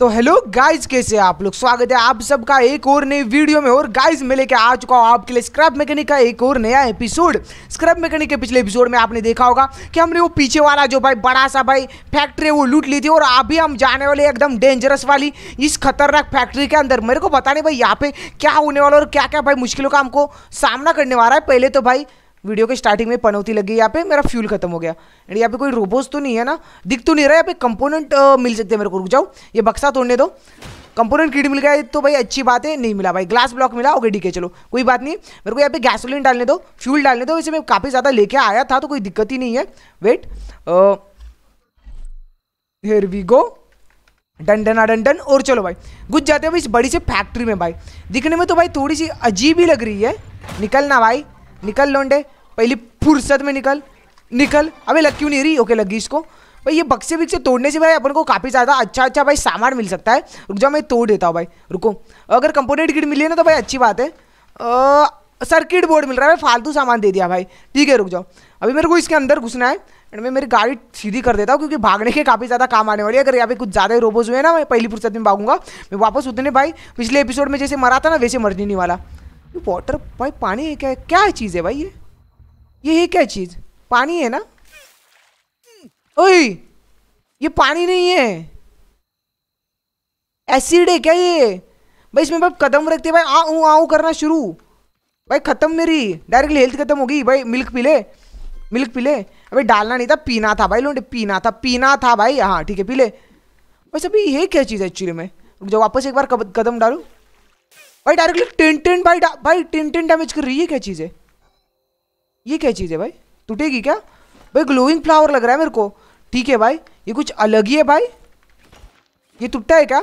तो hello guys कैसे आप लोग स्वागत है आप सबका एक और नई वीडियो में और गाइस मैं लेके आ चुका हूँ आपके लिए स्क्रब मैकेनिक का एक और नया एपिसोड स्क्रब मैकेनिक के पिछले एपिसोड में आपने देखा होगा कि हमने वो पीछे वाला जो भाई बड़ा सा भाई फैक्ट्री है वो लूट ली थी और अभी हम जाने वाले एकदम डेंजरस वाली इस खतरनाक फैक्ट्री के अंदर मेरे को पता नहीं भाई यहाँ पे क्या होने वाला और क्या क्या भाई मुश्किलों का हमको सामना करने वाला है पहले तो भाई वीडियो के स्टार्टिंग में पनौती लगी यहाँ पे मेरा फ्यूल खत्म हो गया एंड यहाँ पे कोई रोबोस तो नहीं है ना दिख तो नहीं रहा है यहाँ पे कंपोनेंट मिल सकते हैं मेरे को रुक जाओ ये बक्सा तोड़ने दो कंपोनेंट किट मिल गया तो भाई अच्छी बात है नहीं मिला भाई ग्लास ब्लॉक मिला ओके ठीक है चलो कोई बात नहीं मेरे को यहाँ पे गैसोलिन डालने दो फ्यूल डालने दो वैसे मैं काफ़ी ज़्यादा लेके आया था तो कोई दिक्कत ही नहीं है वेट हेयर वी गो डंडना डंडन और चलो भाई घुस जाते हैं भाई इस बड़ी से फैक्ट्री में भाई दिखने में तो भाई थोड़ी सी अजीब ही लग रही है निकलना भाई निकल लोंडे पहली फुर्सत में निकल निकल अबे लग क्यों नहीं रही ओके लगी इसको भाई ये बक्से बिक्से तोड़ने से भाई अपन को काफ़ी ज़्यादा अच्छा अच्छा भाई सामान मिल सकता है रुक जाओ मैं तोड़ देता हूँ भाई रुको अगर कंपोनेंट किट मिली है ना तो भाई अच्छी बात है सर्किट बोर्ड मिल रहा है फालतू सामान दे दिया भाई ठीक है रुक जाओ अभी मेरे को इसके अंदर घुसना है एंड मैं मेरी गाड़ी सीधी कर देता हूँ क्योंकि भागने के काफ़ी ज़्यादा काम आने वाली है अगर यहाँ पे कुछ ज़्यादा रोबोज हुए ना मैं पहली फुर्सत में भागूंगा मैं वापस उतने भाई पिछले एपिसोड में जैसे मरा था ना वैसे मरने नहीं वाला वाटर भाई पानी है क्या क्या चीज़ है भाई ये ये है क्या चीज़ पानी है ना ओए ये पानी नहीं है एसिड है क्या ये भाई इसमें भाई कदम रखते भाई आऊ आऊ करना शुरू भाई ख़त्म मेरी डायरेक्टली हेल्थ खत्म हो गई भाई मिल्क पी ले मिल्क पी ले अबे डालना नहीं था पीना था भाई लोटे पीना था पीना था भाई हाँ ठीक है पी ले बस अभी ये क्या चीज़ है एक्चुअली में जब वापस एक बार कदम डालू भाई डायरेक्टली टेन टेन भाई भाई टेन टेन डैमेज कर रही है क्या चीज़ है ये क्या चीज़ है भाई टूटेगी क्या भाई ग्लोइंग फ्लावर लग रहा है मेरे को ठीक है भाई ये कुछ अलग ही है भाई ये टूटता है क्या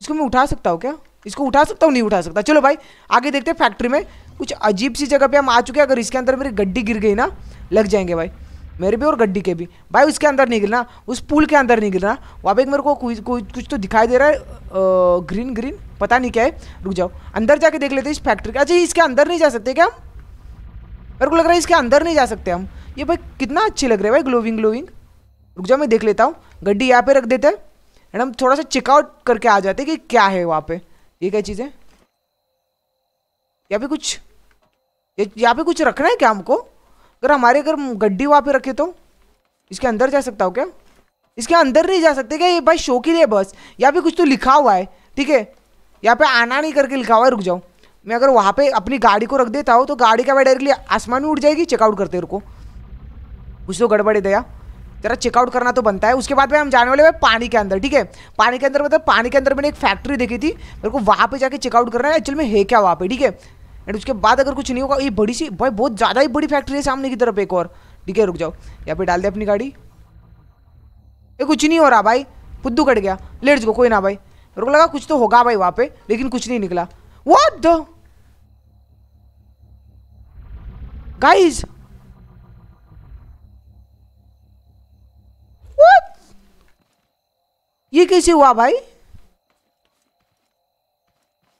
इसको मैं उठा सकता हूँ क्या इसको उठा सकता हूँ नहीं उठा सकता चलो भाई आगे देखते हैं फैक्ट्री में कुछ अजीब सी जगह पे हम आ चुके हैं अगर इसके अंदर मेरी गड्डी गिर गई ना लग जाएंगे भाई मेरे भी और गड्डी के भी भाई उसके अंदर नहीं गिरना उस पुल के अंदर नहीं गिरना वहाँ पे मेरे को कुछ कुछ तो दिखाई दे रहा है ग्रीन ग्रीन पता नहीं क्या है रुक जाओ अंदर जाके देख लेते हैं इस फैक्ट्री का अच्छा इसके अंदर नहीं जा सकते क्या हम मेरे को लग रहा है इसके अंदर नहीं जा सकते हम ये भाई कितना अच्छी लग रहा है भाई ग्लोविंग ग्लोविंग रुक जाओ मैं देख लेता हूँ गड्डी यहाँ पे रख देते हैं एंड हम थोड़ा सा चेकआउट करके आ जाते कि क्या है वहाँ पे ये क्या चीज़ है यहाँ पे कुछ यहाँ पे कुछ रखना है क्या हमको अगर हमारे अगर गड्डी वहाँ पे रखे तो इसके अंदर जा सकता हूँ क्या इसके अंदर नहीं जा सकते क्या ये भाई शो है बस यहाँ पे कुछ तो लिखा हुआ है ठीक है यहाँ पे आना नहीं करके लिखा हुआ है रुक जाओ मैं अगर वहाँ पे अपनी गाड़ी को रख देता हूँ तो गाड़ी का मैं डायरेक्टली आसमान में उड़ जाएगी चेकआउट करते रुको कुछ तो गड़बड़े दया जरा चेकआउट करना तो बनता है उसके बाद में हम जाने वाले भाई पानी के अंदर ठीक है पानी के अंदर मतलब पानी के अंदर मैंने एक फैक्ट्री देखी थी मेरे को वहाँ पे जाके चेकआउट करना है एक्चुअल में है क्या वहाँ पे ठीक है एंड उसके बाद अगर कुछ नहीं होगा ये बड़ी सी भाई बहुत ज़्यादा ही बड़ी फैक्ट्री है सामने की तरफ एक और ठीक है रुक जाओ यहाँ पे डाल दे अपनी गाड़ी ये कुछ नहीं हो रहा भाई पुद्दू कट गया लेट्स गो कोई ना भाई रुक लगा कुछ तो होगा भाई वहाँ पे लेकिन कुछ नहीं निकला What the? Guys! What? ये कैसे हुआ भाई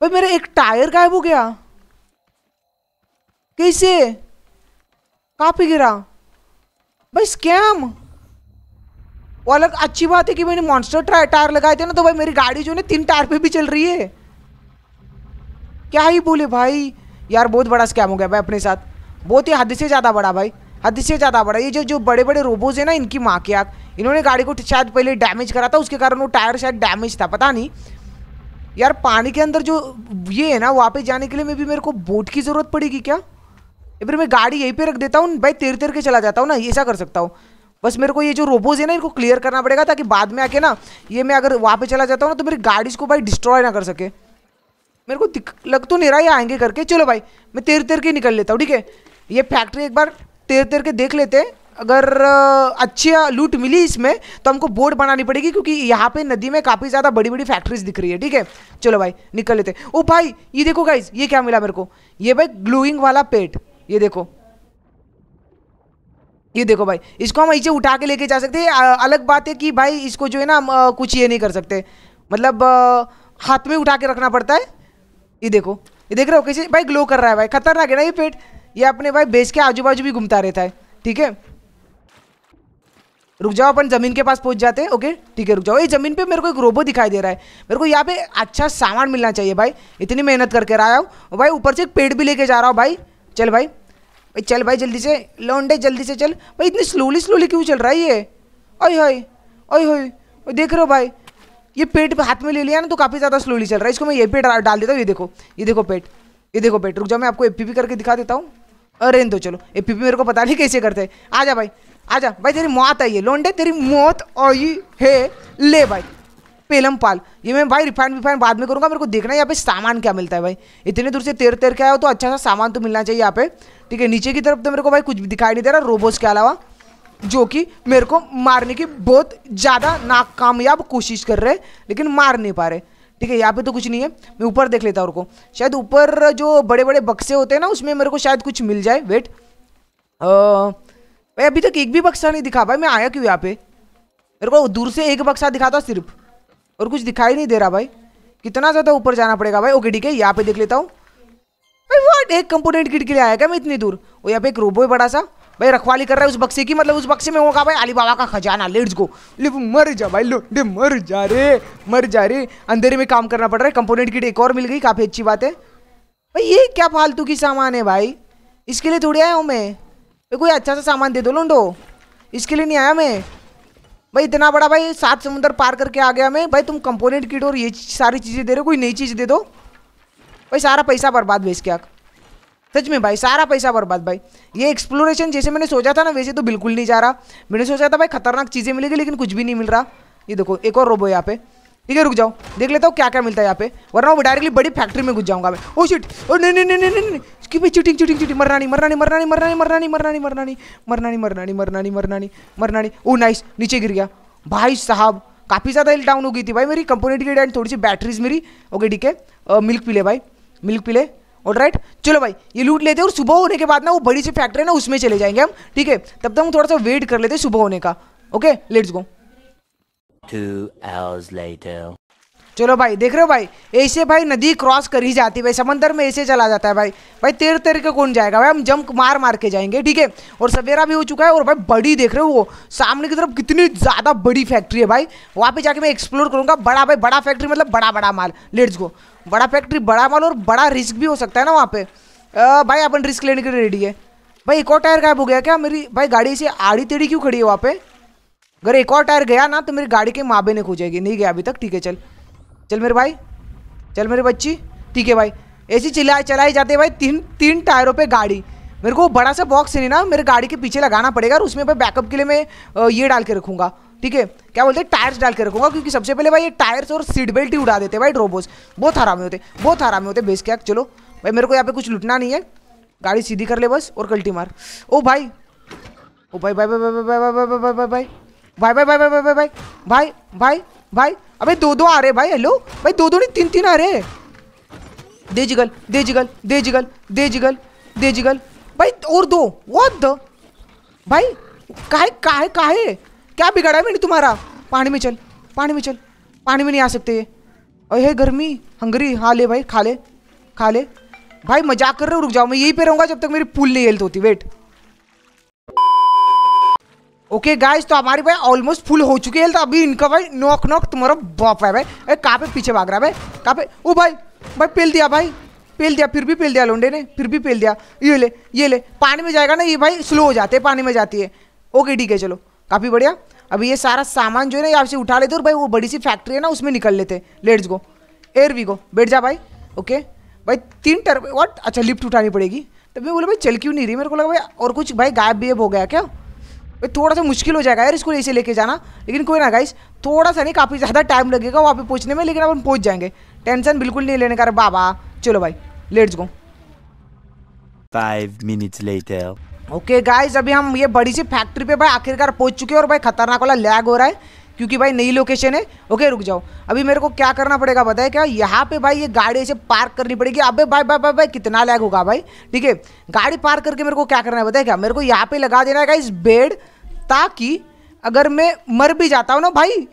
भाई मेरा एक टायर गायब हो गया कैसे काफी गिरा भाई स्कैम वो अलग अच्छी बात है कि मैंने मॉन्स्टर टायर लगाए थे ना तो भाई मेरी गाड़ी जो है तीन टायर पे भी चल रही है क्या ही बोले भाई यार बहुत बड़ा स्कैम हो गया भाई अपने साथ बहुत ही हद से ज़्यादा बड़ा भाई हद से ज़्यादा बड़ा ये जो जो बड़े बड़े रोबोज है ना इनकी माँ के आग इन्होंने गाड़ी को शायद पहले डैमेज करा था उसके कारण वो टायर शायद डैमेज था पता नहीं यार पानी के अंदर जो ये है ना वहाँ पे जाने के लिए मे भी मेरे को बोट की ज़रूरत पड़ेगी क्या या फिर मैं गाड़ी यहीं पे रख देता हूँ भाई तेर तेर के चला जाता हूँ ना ऐसा कर सकता हूँ बस मेरे को ये जो रोबोज है ना इनको क्लियर करना पड़ेगा ताकि बाद में आके ना ये मैं अगर वहाँ पे चला जाता हूँ ना तो मेरी गाड़ी को भाई डिस्ट्रॉय ना कर सके मेरे को दिख लग तो नहीं रहा ये आएंगे करके चलो भाई मैं तैर तैर के निकल लेता हूँ ठीक है ये फैक्ट्री एक बार तैर तैर के देख लेते हैं अगर अच्छी लूट मिली इसमें तो हमको बोर्ड बनानी पड़ेगी क्योंकि यहाँ पे नदी में काफ़ी ज़्यादा बड़ी बड़ी फैक्ट्रीज दिख रही है ठीक है चलो भाई निकल लेते ओ भाई ये देखो गाइज ये क्या मिला मेरे को ये भाई ग्लूइंग वाला पेट ये देखो ये देखो भाई इसको हम ऐसे उठा के लेके जा सकते हैं अलग बात है कि भाई इसको जो है ना कुछ ये नहीं कर सकते मतलब हाथ में उठा के रखना पड़ता है ये देखो ये देख रहे हो कैसे भाई ग्लो कर रहा है भाई खतरनाक है ना ये पेट ये अपने भाई बेच के आजू बाजू भी घूमता रहता है ठीक है रुक जाओ अपन जमीन के पास पहुंच जाते हैं ओके ठीक है रुक जाओ ये जमीन पे मेरे को एक रोबो दिखाई दे रहा है मेरे को यहाँ पे अच्छा सामान मिलना चाहिए भाई इतनी मेहनत करके रहा हूँ भाई ऊपर से एक पेड़ भी लेके जा रहा हूँ भाई चल भाई भाई चल भाई जल्दी से लौंडे जल्दी से चल भाई इतनी स्लोली स्लोली क्यों चल रहा है ये ओय होय देख रहे हो भाई ये पेट पे हाथ में ले लिया ना तो काफ़ी ज़्यादा स्लोली चल रहा है इसको मैं ये पेट डाल देता हूँ ये देखो ये देखो पेट ये देखो पेट रुक जाओ मैं आपको ए करके दिखा देता हूँ अरे तो चलो ए मेरे को पता नहीं कैसे करते आ जा भाई आ जा भाई तेरी मौत आई है लोंडे तेरी मौत आई है ले भाई पेलम पाल ये मैं भाई रिफाइंड विफाइन बाद में करूँगा मेरे को देखना है यहाँ पे सामान क्या मिलता है भाई इतने दूर से तैर तैर के आया हो तो अच्छा सा सामान तो मिलना चाहिए यहाँ पे ठीक है नीचे की तरफ तो मेरे को भाई कुछ दिखाई नहीं दे रहा रोबोस के अलावा जो कि मेरे को मारने की बहुत ज़्यादा नाकामयाब कोशिश कर रहे लेकिन मार नहीं पा रहे ठीक है यहाँ पे तो कुछ नहीं है मैं ऊपर देख लेता हूँ शायद ऊपर जो बड़े बड़े बक्से होते हैं ना उसमें मेरे को शायद कुछ मिल जाए वेट भाई अभी तक एक भी बक्सा नहीं दिखा भाई मैं आया क्यों यहाँ पे मेरे को दूर से एक बक्सा दिखा था सिर्फ और कुछ दिखाई नहीं दे रहा भाई कितना ज़्यादा ऊपर जाना पड़ेगा भाई ओके ठीक है यहाँ पे देख लेता हूँ भाई वो एक कंपोनेंट किट के लिए आया क्या मैं इतनी दूर और यहाँ पे एक रोबो है बड़ा सा भाई रखवाली कर रहा है उस बक्से की मतलब उस बक्से में होगा भाई अली बाबा का खजाना लेट्स गो लिव मर जा भाई लो डे मर जा रे मर जा रे अंधेरे में काम करना पड़ रहा है कंपोनेंट किट एक और मिल गई काफ़ी अच्छी बात है भाई ये क्या फालतू की सामान है भाई इसके लिए थोड़ी आया हूँ मैं भाई कोई अच्छा सा सामान दे दो लोडो इसके लिए नहीं आया मैं भाई इतना बड़ा भाई सात समुंदर पार करके आ गया मैं भाई तुम कंपोनेंट किट और ये सारी चीज़ें दे रहे हो कोई नई चीज़ दे दो भाई सारा पैसा बर्बाद भेज के आग सच में भाई सारा पैसा बर्बाद भाई ये एक्सप्लोरेशन जैसे मैंने सोचा था ना वैसे तो बिल्कुल नहीं जा रहा मैंने सोचा था भाई खतरनाक चीज़ें मिलेगी लेकिन कुछ भी नहीं मिल रहा ये देखो एक और रोबो यहाँ पे ठीक है रुक जाओ देख लेता हूँ क्या क्या मिलता है यहाँ पे वरना वो डायरेक्टली बड़ी फैक्ट्री में घुस जाऊंगा मैं ओ शिट ओ नहीं नहीं नहीं नहीं नहीं नहीं चिटिंग चिटिंग चिटिंग मरना नहीं मरना नहीं मरना नहीं मरना नहीं मरना नहीं मरना नहीं मरना नहीं मरना नहीं मरना नहीं मरना नहीं मरना नहीं मरना नहीं ओ नाइस नीचे गिर गया भाई साहब काफ़ी ज़्यादा हिल डाउन हो गई थी भाई मेरी कंपोनेट की एंड थोड़ी सी बैटरीज मेरी ओके ठीक है मिल्क पी ले भाई मिल्क पी ले ऑल राइट चलो भाई ये लूट लेते हैं और सुबह होने के बाद ना वो बड़ी सी फैक्ट्री है ना उसमें चले जाएंगे हम ठीक है तब तक हम थोड़ा सा वेट कर लेते हैं सुबह होने का ओके लेट्स गो चलो भाई देख रहे हो भाई ऐसे भाई नदी क्रॉस कर ही जाती है भाई समंदर में ऐसे चला जाता है भाई भाई तेर तेर के कौन जाएगा भाई हम जंप मार मार के जाएंगे ठीक है और सवेरा भी हो चुका है और भाई बड़ी देख रहे हो वो सामने की तरफ कितनी ज़्यादा बड़ी फैक्ट्री है भाई वहाँ पे जाके मैं एक्सप्लोर करूँगा बड़ा भाई बड़ा फैक्ट्री मतलब बड़ा बड़ा माल लेट्स गो बड़ा फैक्ट्री बड़ा माल और बड़ा रिस्क भी हो सकता है ना वहाँ पे आ, भाई अपन रिस्क लेने के लिए रेडी है भाई एक और टायर गायब हो गया क्या मेरी भाई गाड़ी ऐसी आड़ी तेड़ी क्यों खड़ी है वहाँ पे अगर एक और टायर गया ना तो मेरी गाड़ी के माँ बहने खो जाएगी नहीं गया अभी तक ठीक है चल चल मेरे भाई चल मेरी बच्ची ठीक है भाई ऐसी चलाई जाती जाते भाई तीन तीन टायरों पर गाड़ी मेरे को बड़ा सा बॉक्स है ना मेरे गाड़ी के पीछे लगाना पड़ेगा और उसमें बैकअप के लिए मैं ये डाल के रखूंगा ठीक है क्या बोलते हैं टायर्स डाल के रखूंगा क्योंकि सबसे पहले भाई ये टायर्स और सीट बेल्ट ही उड़ा देते भाई ड्रोबोस बहुत आराम में होते बहुत आराम में होते बेस क्या चलो भाई मेरे को यहाँ पे कुछ लुटना नहीं है गाड़ी सीधी कर ले बस और कल्टी मार ओ भाई ओ भाई भाई भाई भाई भाई भाई भाई भाई भाई भाई भाई भाई भाई भाई भाई भाई भाई अभी दो दो आ रहे भाई हेलो भाई दो दो नहीं तीन तीन आ रहे दे दे जिगल दे जिगल दे जिगल दे जिगल दे जिगल भाई और दो व्हाट द भाई काहे काहे काहे क्या बिगाड़ा मैंने तुम्हारा पानी में चल पानी में चल पानी में नहीं आ सकते ये गर्मी हंगरी हाँ ले भाई खा ले खा ले भाई मजाक कर रहे हो रुक जाओ मैं यहीं पे रहूंगा जब तक मेरी पुल नहीं हेल्थ होती वेट ओके गाइस तो हमारी भाई ऑलमोस्ट फुल हो चुकी है तो अभी इनका भाई नोक नोक तुम्हारा बॉप है भाई कहाँ पे पीछे भाग रहा है भाई कहाँ पे ओ भाई भाई पेल दिया भाई पेल दिया फिर भी पेल दिया लोंडे ने फिर भी पेल दिया ये ले ये ले पानी में जाएगा ना ये भाई स्लो हो जाते हैं पानी में जाती है ओके ठीक है चलो काफ़ी बढ़िया अभी ये सारा सामान जो है ना ये आपसे उठा लेते और भाई वो बड़ी सी फैक्ट्री है ना उसमें निकल लेते let's go here we go बैठ जा भाई ओके भाई तीन टर्ब वॉट अच्छा लिफ्ट उठानी पड़ेगी तभी बोले भाई चल क्यों नहीं रही मेरे को लगा भाई और कुछ भाई गायब भी हो गया क्या भाई थोड़ा सा मुश्किल हो जाएगा यार इसको ऐसे लेके जाना लेकिन कोई ना गाइस थोड़ा सा नहीं काफ़ी ज़्यादा टाइम लगेगा वहाँ पे पहुँचने में लेकिन अपन पहुँच जाएंगे टेंशन बिल्कुल नहीं लेने का अरे बाबा चलो भाई let's go five minutes later okay guys अभी हम ये बड़ी सी फैक्ट्री पे भाई आखिरकार पहुंच चुके हैं और भाई खतरनाक वाला लैग हो रहा है क्योंकि भाई नई लोकेशन है ओके रुक जाओ अभी मेरे को क्या करना पड़ेगा बताए क्या यहाँ पे भाई ये गाड़ी ऐसे पार्क करनी पड़ेगी अबे भाई भाई भाई भाई कितना लैग होगा भाई ठीक है गाड़ी पार्क करके मेरे को क्या करना है बताए क्या मेरे को यहाँ पे लगा देना है इस बेड ताकि अगर मैं मर भी जाता हूँ ना भाई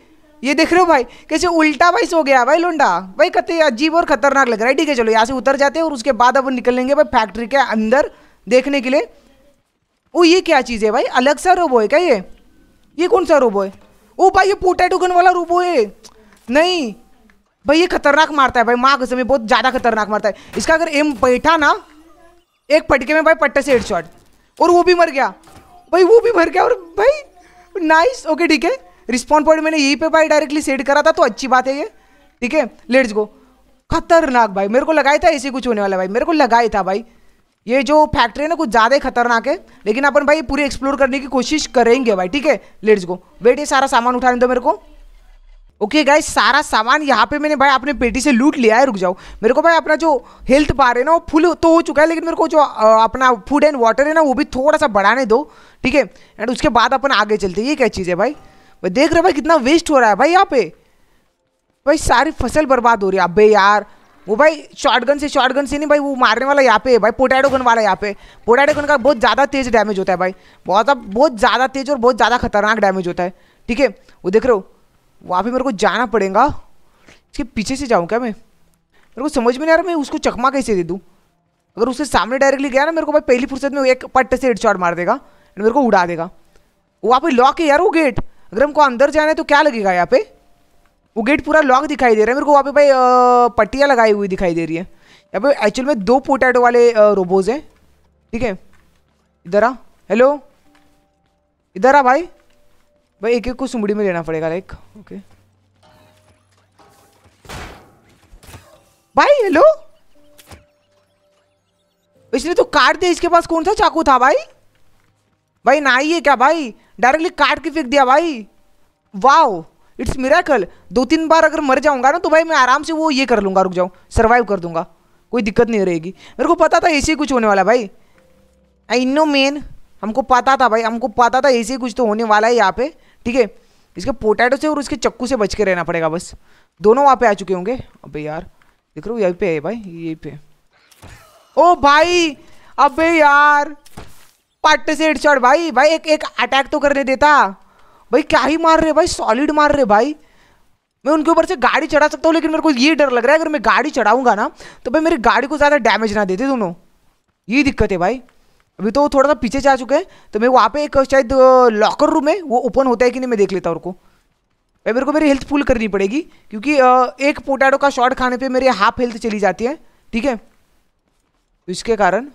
ये देख रहे हो भाई कैसे उल्टा भाई सो गया भाई लोंडा भाई कते अजीब और खतरनाक लग रहा है ठीक है चलो यहाँ से उतर जाते हैं और उसके बाद अब निकलेंगे भाई फैक्ट्री के अंदर देखने के लिए ओ ये क्या चीज़ है भाई अलग सा रोबो है क्या ये ये कौन सा रोबो है ओ भाई ये पोटैटो टुकन वाला रोबो है नहीं भाई ये खतरनाक मारता है भाई माँ कसम ये बहुत ज़्यादा खतरनाक मारता है इसका अगर एम बैठा ना एक पटके में भाई पट्टे से हेड और वो भी मर गया भाई वो भी भर गया और भाई नाइस ओके ठीक है रिस्पॉन्ड पॉइंट मैंने यहीं पे भाई डायरेक्टली सेट करा था तो अच्छी बात है ये ठीक है लेट्स गो खतरनाक भाई मेरे को लगाया था ऐसे कुछ होने वाला भाई मेरे को लगाया था भाई ये जो फैक्ट्री है ना कुछ ज़्यादा ही खतरनाक है लेकिन अपन भाई पूरी एक्सप्लोर करने की कोशिश करेंगे भाई ठीक है लेट्स गो वेट ये सारा सामान उठाने दो मेरे को ओके गाइस सारा सामान यहाँ पे मैंने भाई अपने पेटी से लूट लिया है रुक जाओ मेरे को भाई अपना जो हेल्थ बार है ना वो फुल तो हो चुका है लेकिन मेरे को जो अपना फूड एंड वाटर है ना वो भी थोड़ा सा बढ़ाने दो ठीक है एंड उसके बाद अपन आगे चलते ये क्या चीज़ है भाई भाई देख रहे भाई कितना वेस्ट हो रहा है भाई यहाँ पे भाई सारी फसल बर्बाद हो रही है अब यार वो भाई शॉर्ट से शॉर्ट से नहीं भाई वो मारने वाला यहाँ पे है भाई पोटैटो गन वाला यहाँ पे पोटैटो गन का बहुत ज़्यादा तेज डैमेज होता है भाई बहुत बहुत ज़्यादा तेज और बहुत ज़्यादा खतरनाक डैमेज होता है ठीक है वो देख रहे हो वहाँ पे मेरे को जाना पड़ेगा इसके पीछे से जाऊँ क्या मैं मेरे को समझ में नहीं आ रहा मैं उसको चकमा कैसे दे दूँ अगर उसके सामने डायरेक्टली गया ना मेरे को भाई पहली फुर्सत में एक पट्ट से हेड मार देगा मेरे को उड़ा देगा वहाँ पर लॉक है यार वो गेट अगर हमको अंदर जाना है तो क्या लगेगा यहाँ पे वो गेट पूरा लॉक दिखाई दे रहा है मेरे को वहाँ पे भाई पट्टियाँ लगाई हुई दिखाई दे रही है यहाँ पे एक्चुअल में दो पोटैटो वाले रोबोज हैं ठीक है इधर आ हेलो इधर आ भाई भाई एक एक को सुमड़ी में लेना पड़ेगा लाइक ओके भाई हेलो इसने तो काट दिया इसके पास कौन सा चाकू था भाई भाई ना ही है क्या भाई डायरेक्टली काट के फेंक दिया भाई वाओ इट्स मिराकल दो तीन बार अगर मर जाऊंगा ना तो भाई मैं आराम से वो ये कर लूंगा रुक जाऊँ सर्वाइव कर दूंगा कोई दिक्कत नहीं रहेगी मेरे को पता था ऐसे ही कुछ होने वाला भाई आई नो मेन हमको पता था भाई हमको पता था ऐसे ही कुछ तो होने वाला है यहाँ पे ठीक है इसके पोटैटो से और उसके चक्कू से बच के रहना पड़ेगा बस दोनों वहाँ पे आ चुके होंगे अबे यार देख रहे हो यहीं पे है भाई यहीं पे ओ भाई अबे यार पट से हेडशॉट भाई भाई एक एक अटैक तो करने देता भाई क्या ही मार रहे भाई सॉलिड मार रहे भाई मैं उनके ऊपर से गाड़ी चढ़ा सकता हूँ लेकिन मेरे को ये डर लग रहा है अगर मैं गाड़ी चढ़ाऊंगा ना तो भाई मेरी गाड़ी को ज़्यादा डैमेज ना देते दोनों ये दिक्कत है भाई अभी तो वो थोड़ा सा पीछे जा चुके हैं तो मैं वहाँ पे एक शायद लॉकर रूम है वो ओपन होता है कि नहीं मैं देख लेता उनको मेरे को मेरी हेल्थ फुल करनी पड़ेगी क्योंकि एक पोटैटो का शॉट खाने पे मेरी हाफ हेल्थ चली जाती है ठीक है इसके कारण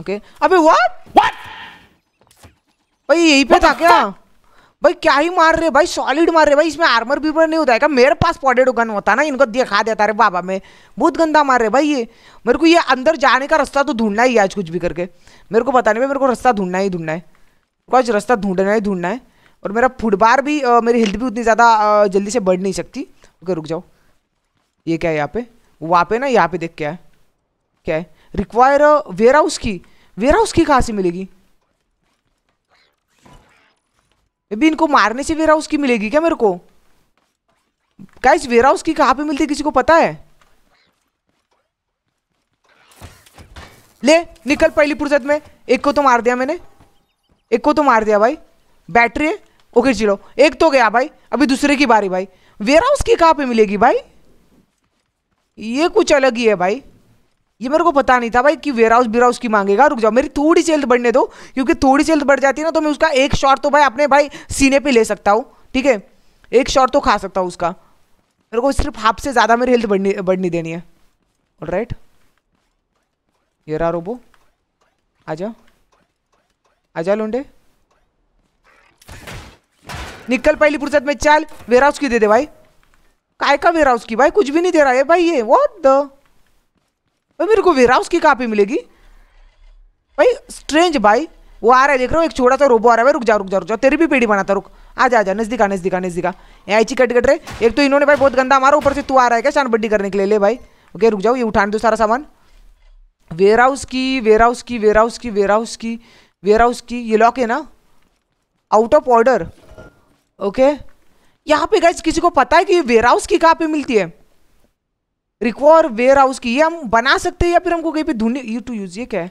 ओके अभी अबे व्हाट व्हाट भाई यही पे था क्या भाई क्या ही मार रहे भाई सॉलिड मार रहे भाई इसमें आर्मर भी नहीं होता है क्या मेरे पास पॉडेड गन होता ना इनको दिखा देता रे बाबा मैं बहुत गंदा मार रहे भाई ये मेरे को ये अंदर जाने का रास्ता तो ढूंढना ही आज कुछ भी करके मेरे को पता नहीं भाई मेरे को रास्ता ढूंढना ही ढूंढना है कुछ रास्ता ढूंढना ही ढूंढना है और मेरा फुटबार भी आ, मेरी हेल्थ भी उतनी ज़्यादा जल्दी से बढ़ नहीं सकती ओके रुक जाओ ये क्या है यहाँ पे वहाँ पे ना यहाँ पे देख क्या है क्या है रिक्वायर वेयर हाउस की वेयर हाउस की कहाँ से मिलेगी अभी इनको मारने से वेयर हाउस की मिलेगी क्या मेरे को गाइस वेयर हाउस की कहाँ पे मिलती किसी को पता है ले निकल पहली फुर्सत में एक को तो मार दिया मैंने एक को तो मार दिया भाई बैटरी है ओके चलो एक तो गया भाई अभी दूसरे की बारी भाई वेयर हाउस की कहाँ पे मिलेगी भाई ये कुछ अलग ही है भाई ये मेरे को पता नहीं था भाई कि वेयरहाउस बिराउस की मांगेगा रुक जाओ मेरी थोड़ी सेल्थ बढ़ने दो क्योंकि थोड़ी सेल्थ बढ़ जाती है ना तो मैं उसका एक शॉट तो भाई अपने भाई सीने पे ले सकता हूँ ठीक है एक शॉट तो खा सकता हूँ उसका मेरे को सिर्फ हाफ से ज़्यादा मेरी हेल्थ बढ़नी बढ़नी देनी है और राइट ये रहा रोबो आजा जाओ लोंडे निकल पहली फुर्सत में चल वेयरहाउस की दे दे भाई काय का वेयरहाउस की भाई कुछ भी नहीं दे रहा है भाई ये वॉट द भाई मेरे को वेरा उसकी कापी मिलेगी भाई स्ट्रेंज भाई वो आ रहा है देख रहा हूँ एक छोटा सा रोबो आ रहा है रुक जा रुक जा रुक जा तेरी भी पेड़ी बनाता रुक आ जा जा नजदीका नजदीका नजदीका ऐची कट कट रहे एक तो इन्होंने भाई बहुत गंदा मारा ऊपर से तू आ रहा है क्या शान बड्डी करने के लिए ले भाई ओके रुक जाओ ये उठाने दो सारा सामान वेयर हाउस की वेयर हाउस की वेयर हाउस की वेयर हाउस की वेयर हाउस की ये लॉक है ना आउट ऑफ ऑर्डर ओके यहाँ पे गाइज किसी को पता है कि वेयर हाउस की कहाँ पे मिलती है रिक्वायर वेयर हाउस की ये हम बना सकते हैं या फिर हमको कहीं पे ढूंढने यू टू यूज़ ये क्या है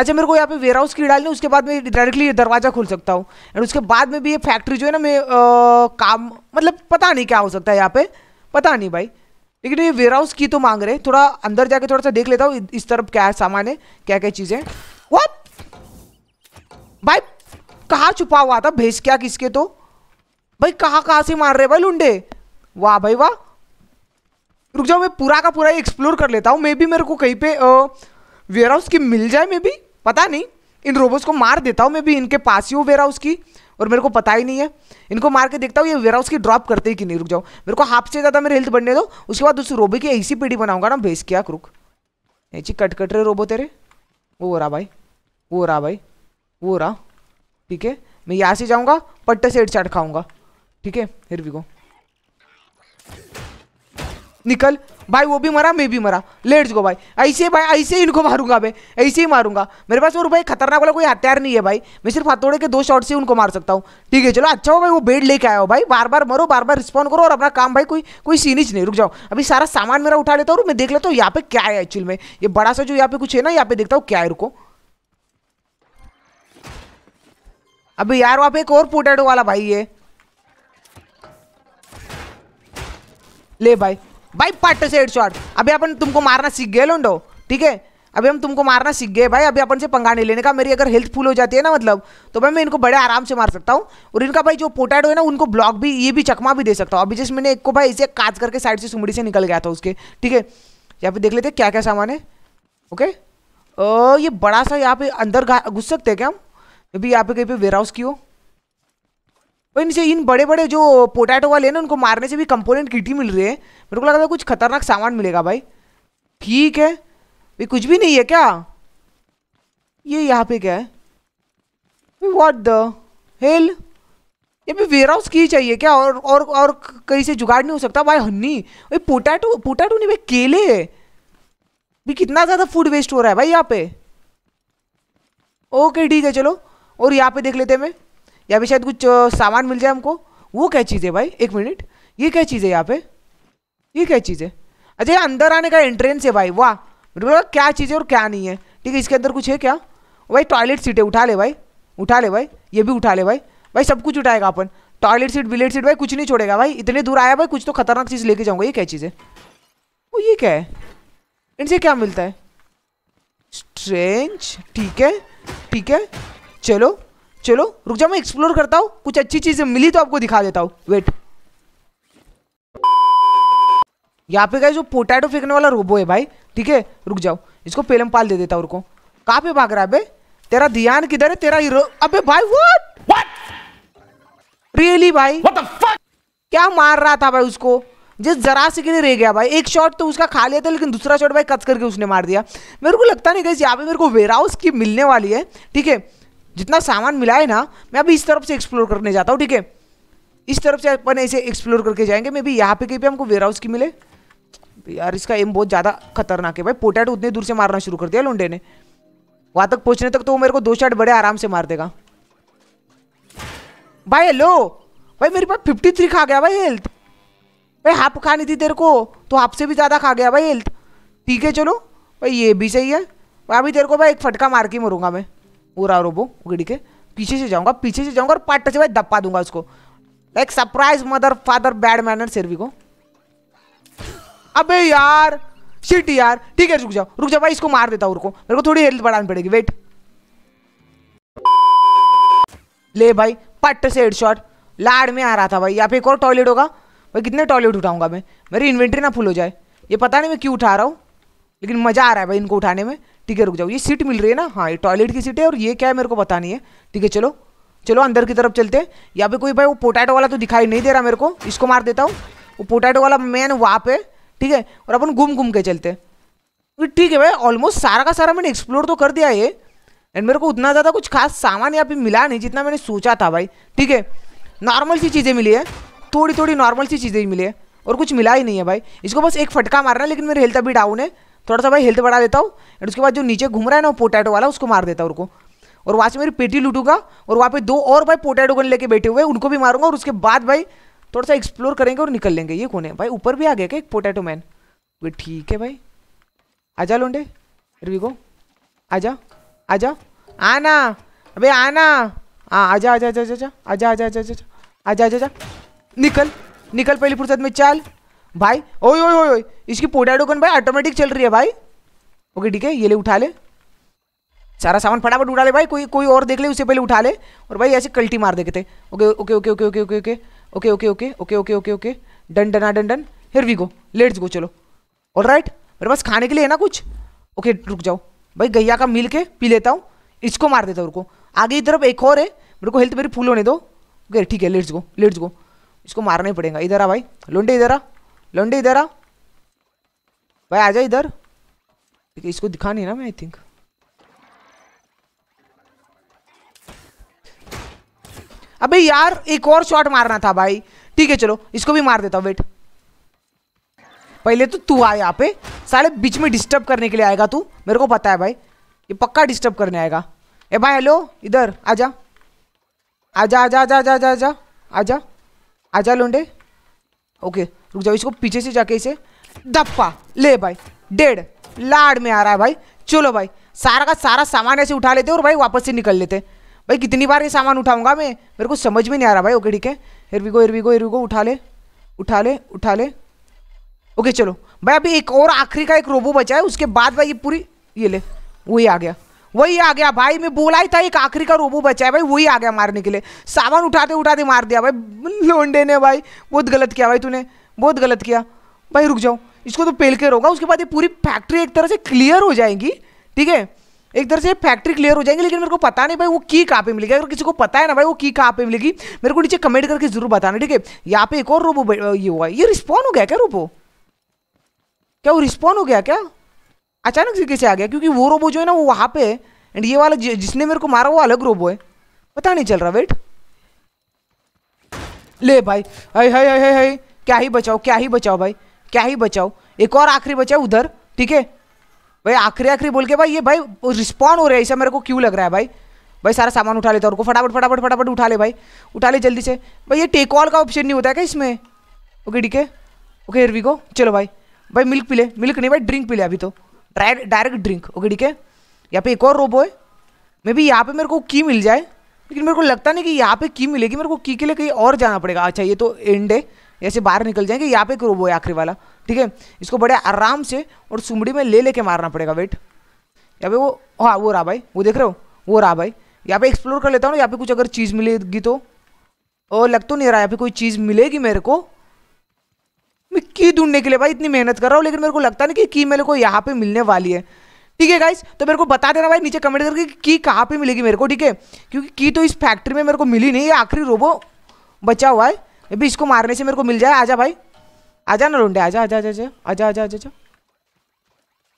अच्छा मेरे को यहाँ पे वेयर हाउस की डालनी उसके बाद मैं डायरेक्टली दरवाज़ा खोल सकता हूँ एंड उसके बाद में भी ये फैक्ट्री जो है ना मैं काम मतलब पता नहीं क्या हो सकता है यहाँ पे पता नहीं भाई लेकिन ये वेयर हाउस की तो मांग रहे थोड़ा अंदर जाके थोड़ा सा देख लेता हूँ इस तरफ क्या सामान है क्या क्या चीज़ें वट भाई कहाँ छुपा हुआ था भेज क्या किसके तो भाई कहाँ कहाँ से मार रहे भाई लुंडे वाह भाई वाह रुक जाओ मैं पूरा का पूरा एक्सप्लोर कर लेता हूँ मे बी मेरे को कहीं पे वेयर हाउस की मिल जाए मे बी पता नहीं इन रोबोट्स को मार देता हूँ मे बी इनके पास ही हो वेयर हाउस की और मेरे को पता ही नहीं है इनको मार के देखता हूँ ये वेयर हाउस की ड्रॉप करते ही कि नहीं रुक जाओ मेरे को हाफ से ज़्यादा मेरे हेल्थ बढ़ने दो उसके बाद उस रोबो की ऐसी पीढ़ी बनाऊंगा ना भेज क्या रुक ऐसी कट कट रहे रोबो तेरे वो हो रहा भाई वो हो रहा भाई वो हो रहा ठीक है मैं यहाँ से जाऊँगा पट्टे से हेड चाट खाऊँगा ठीक है फिर भी को निकल भाई वो भी मरा मैं भी मरा लेट्स गो भाई ऐसे भाई ऐसे ही इनको मारूंगा मैं ऐसे ही मारूंगा मेरे पास और भाई खतरनाक वाला कोई हथियार नहीं है भाई मैं सिर्फ हथौड़े के दो शॉट से उनको मार सकता हूँ ठीक है चलो अच्छा हो भाई वो बेड लेके आया हो भाई बार बार मरो बार बार रिस्पॉन्ड करो और अपना काम भाई कोई कोई सीनिज नहीं रुक जाओ अभी सारा सामान मेरा उठा लेता हूँ मैं देख लेता हूँ यहाँ पे क्या है एक्चुअल में ये बड़ा सा जो यहाँ पे कुछ है ना यहाँ पे देखता हूँ क्या है रुको अभी यार वहाँ पे एक और पोटैटो वाला भाई है ले भाई भाई पार्ट से हेडशॉट अभी अपन तुमको मारना सीख गए लोडो ठीक है अभी हम तुमको मारना सीख गए भाई अभी अपन से पंगा नहीं लेने का मेरी अगर हेल्थ फुल हो जाती है ना मतलब तो भाई मैं इनको बड़े आराम से मार सकता हूँ और इनका भाई जो पोटैटो है ना उनको ब्लॉक भी ये भी चकमा भी दे सकता हूँ अभी जैसे मैंने एक को भाई इसे काट करके साइड से सुमड़ी से निकल गया था उसके ठीक है यहाँ पे देख लेते क्या क्या सामान है ओके ओ, ये बड़ा सा यहाँ पे अंदर घुस सकते हैं क्या हम अभी यहाँ पे कहीं पर वेयर हाउस की हो वही इनसे इन बड़े बड़े जो पोटैटो वाले हैं ना उनको मारने से भी कंपोनेंट किट ही मिल रही है मेरे को लगा था कुछ खतरनाक सामान मिलेगा भाई ठीक है भाई कुछ भी नहीं है क्या ये यहाँ पे क्या है वॉट द हेल ये भी वेयर हाउस की चाहिए क्या और और और कहीं से जुगाड़ नहीं हो सकता भाई हन्नी भाई पोटैटो पोटैटो नहीं भाई केले भी कितना ज़्यादा फूड वेस्ट हो रहा है भाई यहाँ पे ओके ठीक है चलो और यहाँ पे देख लेते हैं मैं या भी शायद कुछ सामान मिल जाए हमको वो क्या चीज़ है भाई एक मिनट ये क्या चीज़ है यहाँ पे ये क्या चीज़ है अच्छा ये अंदर आने का एंट्रेंस है भाई वाह क्या चीज़ है और क्या नहीं है ठीक है इसके अंदर कुछ है क्या भाई टॉयलेट सीट है उठा ले भाई उठा ले भाई ये भी उठा ले भाई भाई सब कुछ उठाएगा अपन टॉयलेट सीट बिलेट सीट भाई कुछ नहीं छोड़ेगा भाई इतने दूर आया भाई कुछ तो खतरनाक चीज़ लेके जाऊंगा ये क्या चीज़ है वो ये क्या है इनसे क्या मिलता है स्ट्रेंज ठीक है ठीक है चलो चलो रुक जाओ मैं एक्सप्लोर करता हूँ कुछ अच्छी चीज़ें मिली तो आपको दिखा देता हूँ वेट यहाँ पे गए जो पोटैटो फेंकने वाला रोबो है भाई ठीक है रुक जाओ इसको पेलम पाल दे देता हूँ रुको कहाँ पे भाग रहा है बे तेरा ध्यान किधर है तेरा हीरो अबे भाई व्हाट व्हाट रियली भाई व्हाट द फक क्या मार रहा था भाई उसको जिस जरा से के लिए रह गया भाई एक शॉट तो उसका खा लिया था लेकिन दूसरा शॉट भाई कच करके उसने मार दिया मेरे को लगता नहीं गई यहाँ पे मेरे को वेयर की मिलने वाली है ठीक है जितना सामान मिला है ना मैं अभी इस तरफ से एक्सप्लोर करने जाता हूँ ठीक है इस तरफ से अपन ऐसे एक्सप्लोर करके जाएंगे मे भी यहाँ पे कहीं पे हमको वेयर हाउस की मिले यार इसका एम बहुत ज़्यादा खतरनाक है भाई पोटैट उतने दूर से मारना शुरू कर दिया लोंडे ने वहाँ तक पहुँचने तक तो वो मेरे को दो शॉट बड़े आराम से मार देगा भाई हेलो भाई मेरे पास फिफ्टी थ्री खा गया भाई हेल्थ भाई हाफ खानी थी तेरे को तो हाफ से भी ज़्यादा खा गया भाई हेल्थ ठीक है चलो भाई ये भी सही है भाई अभी तेरे को भाई एक फटका मार के मरूंगा मैं पूरा रोबो गिड़ी के पीछे से जाऊंगा पीछे से जाऊंगा और पार्ट से भाई दबा दूंगा उसको like surprise mother father bad manner सिर्वी को अबे यार शिट यार ठीक है रुक जाओ रुक जाओ भाई इसको मार देता हूँ रुको मेरे को थोड़ी हेल्थ बढ़ानी पड़ेगी वेट ले भाई पट से हेड शॉट लाड में आ रहा था भाई यहाँ पे एक और टॉयलेट होगा भाई कितने टॉयलेट उठाऊंगा मैं मेरी इन्वेंट्री ना फुल हो जाए ये पता नहीं मैं क्यों उठा रहा हूँ लेकिन मज़ा आ रहा है भाई इनको उठाने में ठीक है रुक जाओ ये सीट मिल रही है ना हाँ ये टॉयलेट की सीट है और ये क्या है मेरे को पता नहीं है ठीक है चलो चलो अंदर की तरफ चलते हैं यहाँ पे कोई भाई वो पोटैटो वाला तो दिखाई नहीं दे रहा मेरे को इसको मार देता हूँ वो पोटैटो वाला मैन वहाँ पे ठीक है और अपन घूम घूम के चलते हैं ठीक है भाई ऑलमोस्ट सारा का सारा मैंने एक्सप्लोर तो कर दिया ये एंड मेरे को उतना ज़्यादा कुछ खास सामान यहाँ पे मिला नहीं जितना मैंने सोचा था भाई ठीक है नॉर्मल सी चीज़ें मिली है थोड़ी थोड़ी नॉर्मल सी चीज़ें मिली है और कुछ मिला ही नहीं है भाई इसको बस एक फटका मारना है लेकिन मेरी हेल्थ अभी डाउन है थोड़ा सा भाई हेल्थ बढ़ा देता हूँ एंड उसके बाद जो नीचे घूम रहा है ना पोटैटो वाला उसको मार देता हूँ उनको और वहाँ से मेरी पेटी लूटूंगा और वहाँ पे दो और भाई पोटैटो गन लेके बैठे हुए उनको भी मारूंगा और उसके बाद भाई थोड़ा सा एक्सप्लोर करेंगे और निकल लेंगे ये कौन है भाई ऊपर भी आ गया क्या एक पोटैटो मैन वे ठीक है भाई जा लोंडे रवि को आ जा आना अबे आना हाँ जा आ जा आ जा आ जा आ जा आ जा निकल निकल पहली फुर्सत में चल भाई ओए ओए ओए इसकी पोडा डोकन भाई ऑटोमेटिक चल रही है भाई ओके ठीक है ये ले उठा ले सारा सामान फटाफट उठा ले भाई कोई कोई और देख ले उससे पहले उठा ले और भाई ऐसे कल्टी मार देते थे okay okay okay okay okay okay okay okay okay okay okay okay okay okay done आ done done here we go let's go चलो और राइट मेरे पास खाने के लिए है ना कुछ ओके रुक जाओ भाई गैया का मिल के पी लेता हूँ इसको मार देता हूँ रुको आगे की तरफ एक और है मेरे को हेल्थ मेरी फुल होने दो ओके ठीक है लेट्स गो लेट्स गो इसको मारना ही पड़ेगा इधर आ भाई लोंडे इधर आ लौंडे इधर आ भाई आ जा इधर इसको दिखा नहीं ना मैं आई थिंक अबे यार एक और शॉट मारना था भाई ठीक है चलो इसको भी मार देता हूँ वेट पहले तो तू आ यहाँ पे साले बीच में डिस्टर्ब करने के लिए आएगा तू मेरे को पता है भाई ये पक्का डिस्टर्ब करने आएगा ए भाई हेलो इधर आजा आजा आजा आजा आजा आजा आजा आजा लोंडे लौंडे ओके रुक जाओ इसको पीछे से जाके इसे दप्पा ले भाई डेढ़ लाड में आ रहा है भाई चलो भाई सारा का सारा सामान ऐसे उठा लेते और भाई वापस से निकल लेते भाई कितनी बार ये सामान उठाऊंगा मैं मेरे को समझ में नहीं आ रहा भाई ओके ठीक है हिरविगो हिरविगो हिरविगो उठा ले उठा ले उठा ले ओके चलो भाई अभी एक और आखिरी का एक रोबो बचा है उसके बाद भाई ये पूरी ये ले वही आ गया वही आ गया भाई मैं बोला ही था एक आखिरी का रोबो बचा है भाई वही आ गया मारने के लिए सामान उठाते उठाते मार दिया भाई लोंडे ने भाई बहुत गलत किया भाई तूने बहुत गलत किया भाई रुक जाओ इसको तो पेल कर होगा उसके बाद ये पूरी फैक्ट्री एक तरह से क्लियर हो जाएगी ठीक है एक तरह से फैक्ट्री क्लियर हो जाएगी लेकिन मेरे को पता नहीं भाई वो की कहाँ पे मिलेगी अगर किसी को पता है ना भाई वो की कहाँ पे मिलेगी मेरे को नीचे कमेंट करके जरूर बताना ठीक है यहाँ पे एक और रोबो ये हुआ ये रिस्पॉन्ड हो गया क्या रोबो क्या वो रिस्पॉन्ड हो गया क्या अचानक से कैसे आ गया क्योंकि वो रोबो जो है ना वो वहाँ पे है एंड ये वाला जिसने मेरे को मारा वो अलग रोबो है पता नहीं चल रहा वेट ले भाई हाय हाय हाय हाय क्या ही बचाओ क्या ही बचाओ भाई क्या ही बचाओ एक और आखिरी बचाओ उधर ठीक है भाई आखिरी आखिरी बोल के भाई ये भाई रिस्पॉन्ड हो रहा है ऐसा मेरे को क्यों लग रहा है भाई भाई सारा सामान उठा लेता उनको फटाफट फटाफट फटाफट उठा ले भाई उठा ले जल्दी से भाई ये टेक ऑल का ऑप्शन नहीं होता है क्या इसमें ओके ठीक है ओके वी को चलो भाई भाई मिल्क पी ले मिल्क नहीं भाई ड्रिंक पी ले अभी तो डायरेक्ट ड्रिंक ओके ठीक है यहाँ पे एक और रोबो है मे भी यहाँ पे मेरे को की मिल जाए लेकिन मेरे को लगता नहीं कि यहाँ पे की मिलेगी मेरे को की के लिए कहीं और जाना पड़ेगा अच्छा ये तो एंड है ऐसे बाहर निकल जाएंगे यहाँ पे वो है आखिरी वाला ठीक है इसको बड़े आराम से और सुमड़ी में ले लेके मारना पड़ेगा वेट यहाँ पे वो हाँ वो रहा भाई वो देख रहे हो वो रहा भाई यहाँ पे एक्सप्लोर कर लेता हूँ यहाँ पे कुछ अगर चीज़ मिलेगी तो और लग तो नहीं रहा यहाँ पे कोई चीज़ मिलेगी मेरे को मैं की ढूंढने के लिए भाई इतनी मेहनत कर रहा हूँ लेकिन मेरे को लगता नहीं कि की मेरे को यहाँ पे मिलने वाली है ठीक है गाइस तो मेरे को बता देना भाई नीचे कमेंट करके की कहाँ पे मिलेगी मेरे को ठीक है क्योंकि की तो इस फैक्ट्री में मेरे को मिली नहीं है आखिरी रोबो बचा हुआ है अभी इसको मारने से मेरे को मिल जाए आजा भाई आजा ना रोंडे आजा आजा आजा आजा आजा आजा आजा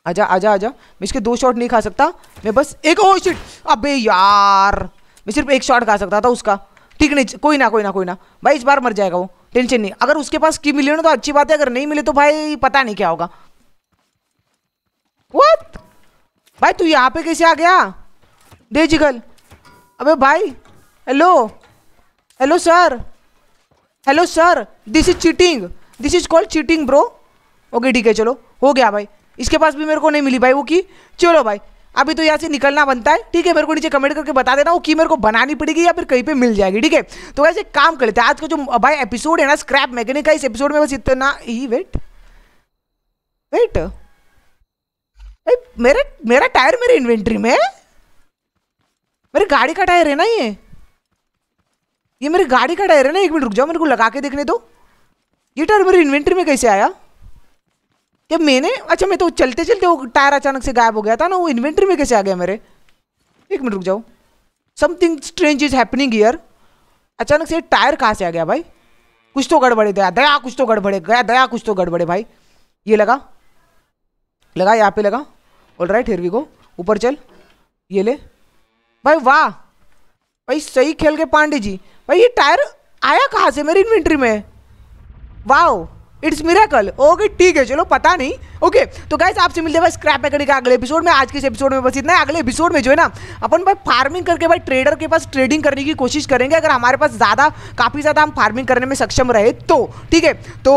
आजा आजा आजा मैं इसके दो शॉट नहीं खा सकता मैं बस एक ओ शिट अबे यार मैं सिर्फ एक शॉट खा सकता था उसका ठीक नहीं कोई ना कोई ना कोई ना भाई इस बार मर जाएगा वो टेंशन नहीं अगर उसके पास की मिले ना तो अच्छी बात है अगर नहीं मिले तो भाई पता नहीं क्या होगा वह भाई तू यहाँ पे कैसे आ गया दे जिगल अबे भाई hello hello sir hello sir this is cheating this is called cheating bro okay ठीक है चलो हो गया भाई इसके पास भी मेरे को नहीं मिली भाई वो की चलो भाई अभी तो यहाँ से निकलना बनता है ठीक है मेरे को नीचे कमेंट करके बता देना वो की मेरे को बनानी पड़ेगी या फिर कहीं पे मिल जाएगी ठीक है तो वैसे काम कर लेते हैं आज का जो भाई एपिसोड है ना स्क्रैप मैकेनिक का इस एपिसोड में बस इतना ही वेट वेट मेरा मेरा टायर मेरे इन्वेंट्री में मेरी गाड़ी का टायर है ना ये ये मेरी गाड़ी का टायर है ना एक मिनट रुक जाओ मेरे को लगा के देखने दो ये टायर मेरी इन्वेंट्री में कैसे आया क्या मैंने अच्छा मैं तो चलते चलते वो टायर अचानक से गायब हो गया था ना वो इन्वेंट्री में कैसे आ गया मेरे एक मिनट रुक जाओ something strange is happening here अचानक से टायर कहाँ से आ गया भाई कुछ तो गड़बड़े दया दया कुछ तो गड़बड़े गया दया कुछ तो गड़बड़े भाई ये लगा लगा यहाँ पे लगा ऑल राइट हेरवी को ऊपर चल ये ले भाई वाह भाई सही खेल के पांडे जी भाई ये टायर आया कहाँ से मेरी इन्वेंट्री में वाओ इट्स मिराकल ओके ठीक है चलो पता नहीं ओके okay, तो गाइस आपसे मिलते हैं स्क्रैप मैकेनिक का अगले एपिसोड में आज के इस एपिसोड में बस इतना है अगले एपिसोड में जो है ना अपन भाई फार्मिंग करके भाई ट्रेडर के पास ट्रेडिंग करने की कोशिश करेंगे अगर हमारे पास ज़्यादा काफ़ी ज़्यादा हम फार्मिंग करने में सक्षम रहे तो ठीक है तो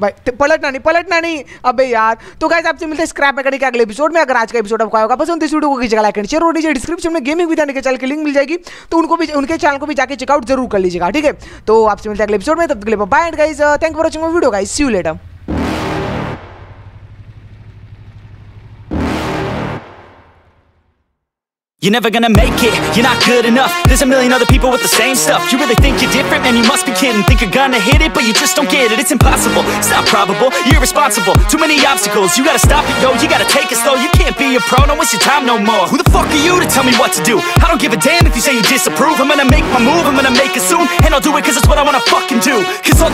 भाई पलटना नहीं पलटना नहीं अबे यार तो गाइस आपसे मिलते हैं स्क्रैप मैकेनिक के अगले एपिसोड में अगर आज का एपिसोड आपको आया होगा पसंद इस वीडियो को खींचा लाइक एंड शेयर और नीचे डिस्क्रिप्शन में गेमिंग विधान के चैनल की लिंक मिल जाएगी तो उनको भी उनके चैनल को भी जाकर चेकआउट जरूर कर लीजिएगा ठीक है तो आपसे मिलते हैं अगले एपिसोड में तब तक के लिए bye and guys thank for watching video guys see you later You're never gonna make it, you're not good enough There's a million other people with the same stuff You really think you're different? Man, you must be kidding Think you're gonna hit it, but you just don't get it It's impossible, it's not probable, you're irresponsible Too many obstacles, you gotta stop it, yo You gotta take it slow, you can't be a pro No, it's your time no more Who the fuck are you to tell me what to do? I don't give a damn if you say you disapprove I'm gonna make my move, I'm gonna make it soon And I'll do it cause it's what I wanna fucking do Cause I'll